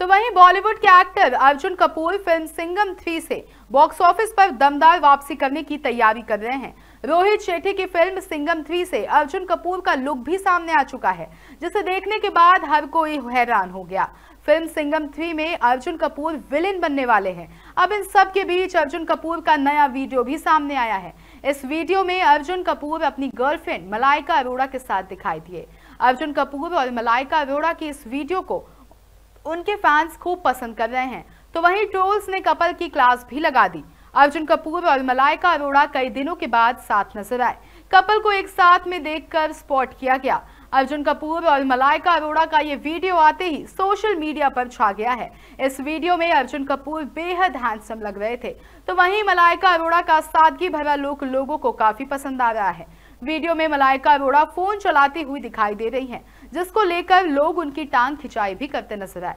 तो वहीं बॉलीवुड के actor Arjun Kapoor film Singham three से बॉक्स ऑफिस पर दमदार वापसी करने की तैयारी कर रहे हैं रोहित शेट्टी की फिल्म सिंगम थ्री से अर्जुन कपूर का लुक भी सामने आ चुका है जिसे देखने के बाद हर कोई हैरान हो गया फिल्म सिंगम थ्री में अर्जुन कपूर विलेन बनने वाले हैं अब इन सब के बीच अर्जुन कपूर का नया वीडियो भी सामने आया है इस वीडियो में अर्जुन कपूर अपनी गर्लफ्रेंड मलाइका अरोड़ा के साथ दिखाई दिए अर्जुन कपूर और मलाइका अरोड़ा की इस वीडियो को उनके फैंस खूब पसंद कर रहे हैं तो वहीं ट्रोल्स ने कपल की क्लास भी लगा दी अर्जुन कपूर और मलाइका अरोड़ा कई दिनों के बाद साथ नजर आए कपल को एक साथ में देखकर स्पॉट किया गया अर्जुन कपूर और मलाइका अरोड़ा का ये वीडियो आते ही सोशल मीडिया पर छा गया है इस वीडियो में अर्जुन कपूर बेहद हैंडसम लग रहे थे तो वहीं मलाइका अरोड़ा का सादगी भरा लुक लोगों को काफी पसंद आ रहा है वीडियो में मलाइका अरोड़ा फोन चलाती हुई दिखाई दे रही हैं जिसको लेकर लोग उनकी टांग खिंचाई भी करते नजर आए